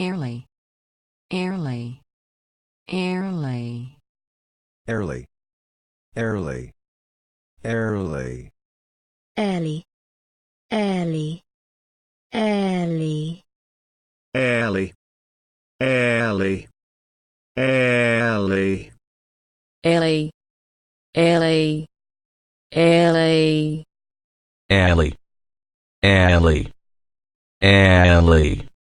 Early, early, early, early, Airly. Airly. Early. Early. Early. Early. Early. Early. Early. Early. Early. Early. Early. Early.